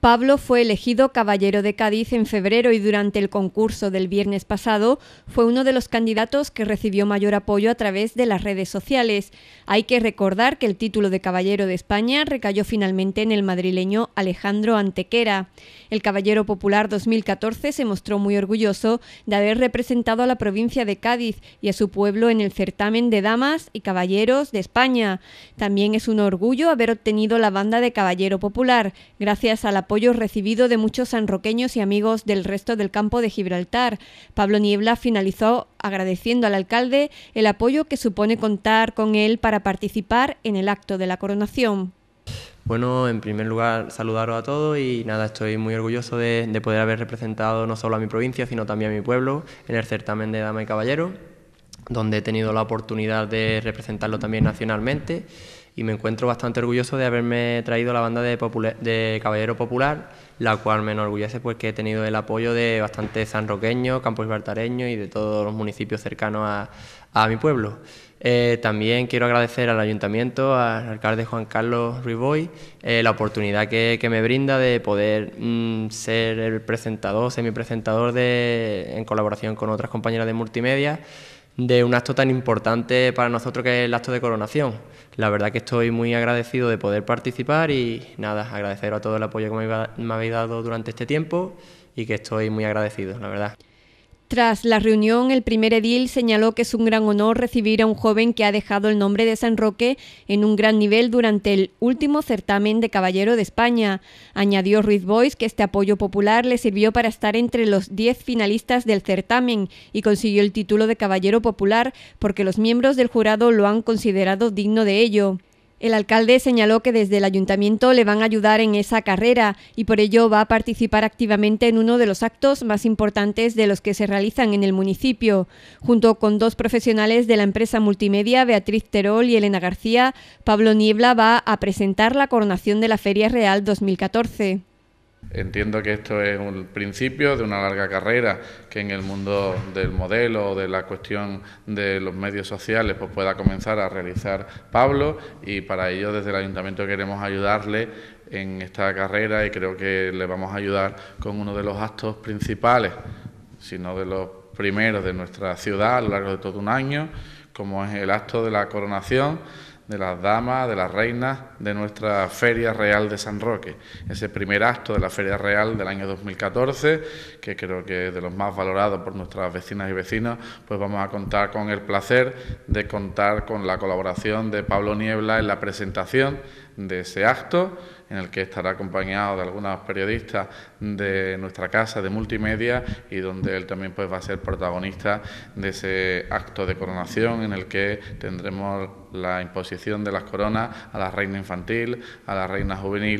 Pablo fue elegido Caballero de Cádiz en febrero y durante el concurso del viernes pasado fue uno de los candidatos que recibió mayor apoyo a través de las redes sociales. Hay que recordar que el título de Caballero de España recayó finalmente en el madrileño Alejandro Antequera. El Caballero Popular 2014 se mostró muy orgulloso de haber representado a la provincia de Cádiz y a su pueblo en el certamen de damas y caballeros de España. También es un orgullo haber obtenido la banda de Caballero Popular, gracias a la apoyo recibido de muchos sanroqueños y amigos del resto del campo de Gibraltar. Pablo Niebla finalizó agradeciendo al alcalde el apoyo que supone contar con él para participar en el acto de la coronación. Bueno, en primer lugar, saludaros a todos y nada, estoy muy orgulloso de, poder haber representado no solo a mi provincia, sino también a mi pueblo en el certamen de Dama y Caballero donde he tenido la oportunidad de representarlo también nacionalmente y me encuentro bastante orgulloso de haberme traído la banda de, Caballero Popular, la cual me enorgullece porque pues, he tenido el apoyo de bastante sanroqueños, campos bartareños y de todos los municipios cercanos a, mi pueblo. Eh, también quiero agradecer al ayuntamiento, al alcalde Juan Carlos Riboy, eh, la oportunidad que, me brinda de poder mm, ser el presentador, semipresentador de, en colaboración con otras compañeras de multimedia de un acto tan importante para nosotros que es el acto de coronación. La verdad que estoy muy agradecido de poder participar y nada, agradecer a todo el apoyo que me habéis dado durante este tiempo y que estoy muy agradecido, la verdad. Tras la reunión, el primer edil señaló que es un gran honor recibir a un joven que ha dejado el nombre de San Roque en un gran nivel durante el último certamen de Caballero de España. Añadió Ruiz Bois que este apoyo popular le sirvió para estar entre los diez finalistas del certamen y consiguió el título de Caballero Popular porque los miembros del jurado lo han considerado digno de ello. El alcalde señaló que desde el ayuntamiento le van a ayudar en esa carrera y por ello va a participar activamente en uno de los actos más importantes de los que se realizan en el municipio. Junto con dos profesionales de la empresa multimedia, Beatriz Terol y Elena García, Pablo Niebla va a presentar la coronación de la Feria Real 2014. Entiendo que esto es un principio de una larga carrera que en el mundo del modelo, o de la cuestión de los medios sociales, pues pueda comenzar a realizar Pablo y para ello desde el ayuntamiento queremos ayudarle en esta carrera y creo que le vamos a ayudar con uno de los actos principales, si no de los primeros de nuestra ciudad a lo largo de todo un año, como es el acto de la coronación de las damas, de las reinas de nuestra Feria Real de San Roque. Ese primer acto de la Feria Real del año 2014, que creo que es de los más valorados por nuestras vecinas y vecinos, pues vamos a contar con el placer de contar con la colaboración de Pablo Niebla en la presentación de ese acto en el que estará acompañado de algunos periodistas de nuestra casa de multimedia y donde él también pues, va a ser protagonista de ese acto de coronación en el que tendremos la imposición de las coronas a la reina infantil, a la reina juvenil.